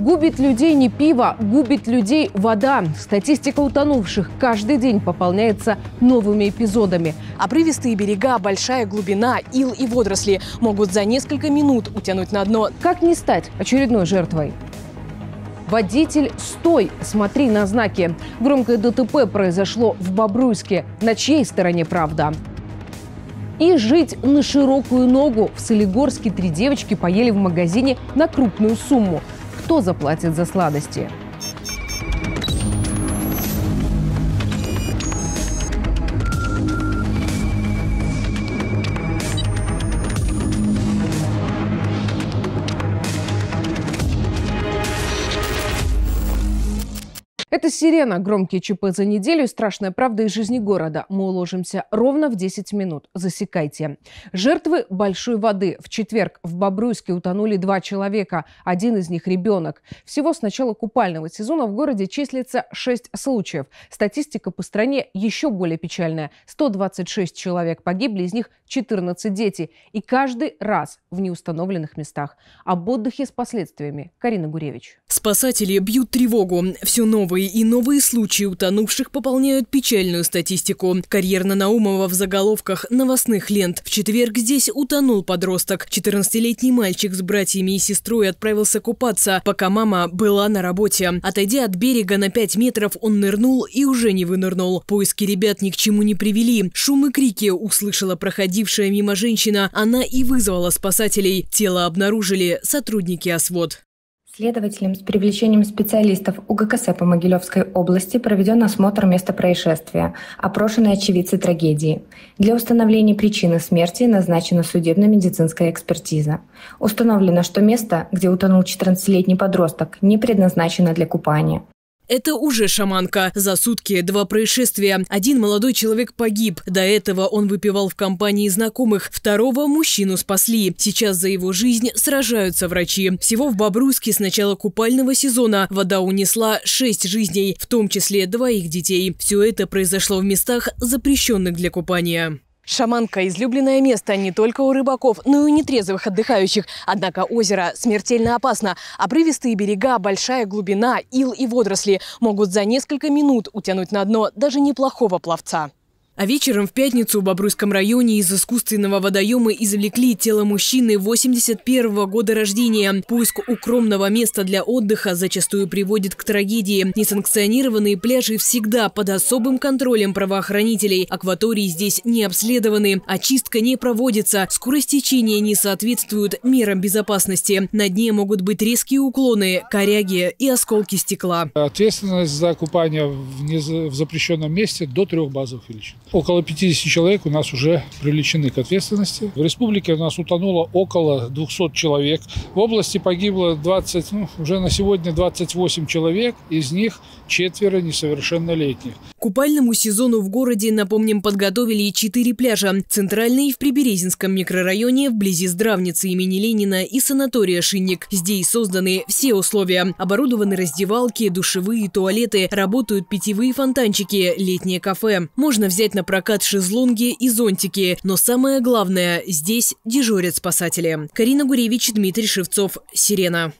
Губит людей не пиво, губит людей вода. Статистика утонувших каждый день пополняется новыми эпизодами. Обрывистые берега, большая глубина, ил и водоросли могут за несколько минут утянуть на дно. Как не стать очередной жертвой? Водитель, стой, смотри на знаки. Громкое ДТП произошло в Бобруйске. На чьей стороне правда? И жить на широкую ногу. В Солигорске три девочки поели в магазине на крупную сумму кто заплатит за сладости. Это «Сирена». Громкие ЧП за неделю. Страшная правда из жизни города. Мы уложимся ровно в 10 минут. Засекайте. Жертвы большой воды. В четверг в Бобруйске утонули два человека. Один из них – ребенок. Всего с начала купального сезона в городе числится 6 случаев. Статистика по стране еще более печальная. 126 человек погибли, из них 14 дети. И каждый раз в неустановленных местах. Об отдыхе с последствиями. Карина Гуревич. Спасатели бьют тревогу. Все новые и новые случаи утонувших пополняют печальную статистику. Карьерно Наумова в заголовках новостных лент. В четверг здесь утонул подросток. 14-летний мальчик с братьями и сестрой отправился купаться, пока мама была на работе. Отойдя от берега на 5 метров, он нырнул и уже не вынырнул. Поиски ребят ни к чему не привели. Шум и крики услышала проходившая мимо женщина. Она и вызвала спасателей. Тело обнаружили сотрудники ОСВОД. Следователям с привлечением специалистов УГКС по Могилевской области проведен осмотр места происшествия, опрошены очевидцы трагедии. Для установления причины смерти назначена судебно-медицинская экспертиза. Установлено, что место, где утонул 14-летний подросток, не предназначено для купания. Это уже шаманка. За сутки два происшествия. Один молодой человек погиб. До этого он выпивал в компании знакомых. Второго мужчину спасли. Сейчас за его жизнь сражаются врачи. Всего в Бобруйске с начала купального сезона вода унесла шесть жизней, в том числе двоих детей. Все это произошло в местах, запрещенных для купания. Шаманка – излюбленное место не только у рыбаков, но и у нетрезвых отдыхающих. Однако озеро смертельно опасно. Обрывистые берега, большая глубина, ил и водоросли могут за несколько минут утянуть на дно даже неплохого пловца. А вечером в пятницу в Бобруйском районе из искусственного водоема извлекли тело мужчины 81 -го года рождения. Поиск укромного места для отдыха зачастую приводит к трагедии. Несанкционированные пляжи всегда под особым контролем правоохранителей. Акватории здесь не обследованы, очистка не проводится, скорость течения не соответствует мерам безопасности. На дне могут быть резкие уклоны, коряги и осколки стекла. Ответственность за купание в, запрещенном месте до трех базовых величин. Около 50 человек у нас уже привлечены к ответственности. В республике у нас утонуло около 200 человек. В области погибло 20, ну, уже на сегодня 28 человек, из них четверо несовершеннолетних. купальному сезону в городе, напомним, подготовили и четыре пляжа. Центральный в Приберезинском микрорайоне, вблизи Здравницы имени Ленина и санатория «Шинник». Здесь созданы все условия. Оборудованы раздевалки, душевые, туалеты, работают питьевые фонтанчики, летнее кафе. Можно взять на на прокат шезлонги и зонтики, но самое главное – здесь дежурят спасатели. Карина Гуревич, Дмитрий Шевцов, «Сирена».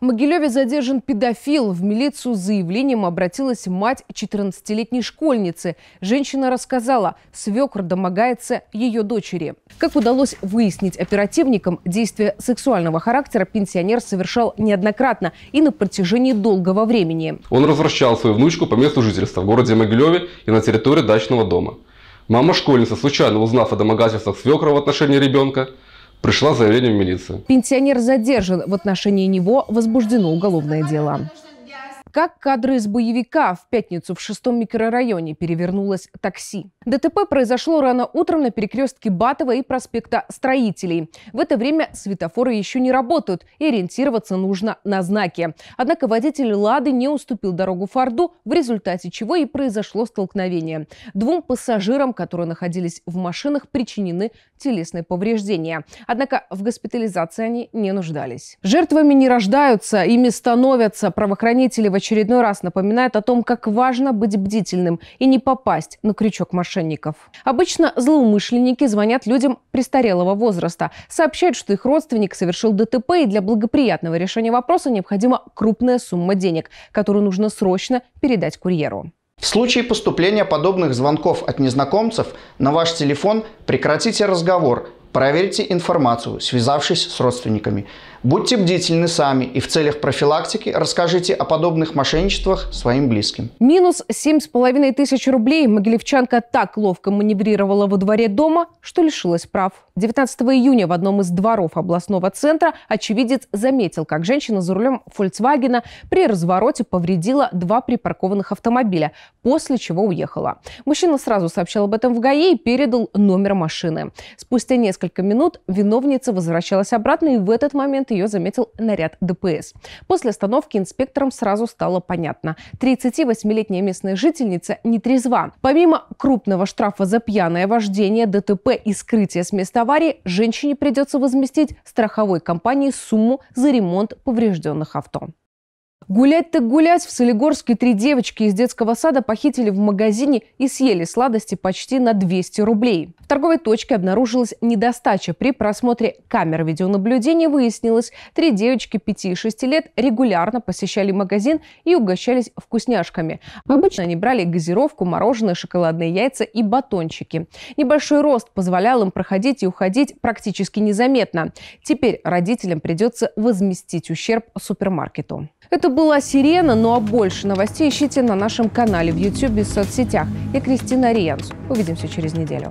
В Могилеве задержан педофил. В милицию с заявлением обратилась мать 14-летней школьницы. Женщина рассказала, свекр домогается ее дочери. Как удалось выяснить оперативникам, действия сексуального характера пенсионер совершал неоднократно и на протяжении долгого времени. Он развращал свою внучку по месту жительства в городе Могилеве и на территории дачного дома. Мама школьницы, случайно узнав о домогательствах свекра в отношении ребенка, пришла заявление в милицию. Пенсионер задержан. В отношении него возбуждено уголовное дело как кадры из боевика в пятницу в шестом микрорайоне перевернулось такси. ДТП произошло рано утром на перекрестке Батова и проспекта Строителей. В это время светофоры еще не работают, и ориентироваться нужно на знаки. Однако водитель «Лады» не уступил дорогу Форду, в результате чего и произошло столкновение. Двум пассажирам, которые находились в машинах, причинены телесные повреждения. Однако в госпитализации они не нуждались. Жертвами не рождаются, ими становятся правоохранители в очередной раз напоминает о том, как важно быть бдительным и не попасть на крючок мошенников. Обычно злоумышленники звонят людям престарелого возраста, сообщают, что их родственник совершил ДТП и для благоприятного решения вопроса необходима крупная сумма денег, которую нужно срочно передать курьеру. В случае поступления подобных звонков от незнакомцев на ваш телефон прекратите разговор Проверьте информацию, связавшись с родственниками. Будьте бдительны сами и в целях профилактики расскажите о подобных мошенничествах своим близким. Минус 7,5 тысяч рублей Могилевчанка так ловко маневрировала во дворе дома, что лишилась прав. 19 июня в одном из дворов областного центра очевидец заметил, как женщина за рулем Volkswagen при развороте повредила два припаркованных автомобиля, после чего уехала. Мужчина сразу сообщил об этом в ГАИ и передал номер машины. Спустя несколько минут виновница возвращалась обратно, и в этот момент ее заметил наряд ДПС. После остановки инспекторам сразу стало понятно. 38-летняя местная жительница нетрезва. Помимо крупного штрафа за пьяное вождение, ДТП и скрытие с места аварии женщине придется возместить страховой компании сумму за ремонт поврежденных авто. Гулять так гулять, в Солигорске три девочки из детского сада похитили в магазине и съели сладости почти на 200 рублей. В торговой точке обнаружилась недостача. При просмотре камер видеонаблюдения выяснилось, три девочки 5 и 6 лет регулярно посещали магазин и угощались вкусняшками. Обычно они брали газировку, мороженое, шоколадные яйца и батончики. Небольшой рост позволял им проходить и уходить практически незаметно. Теперь родителям придется возместить ущерб супермаркету. Это была «Сирена», ну а больше новостей ищите на нашем канале в YouTube и соцсетях. Я Кристина Риенс. Увидимся через неделю.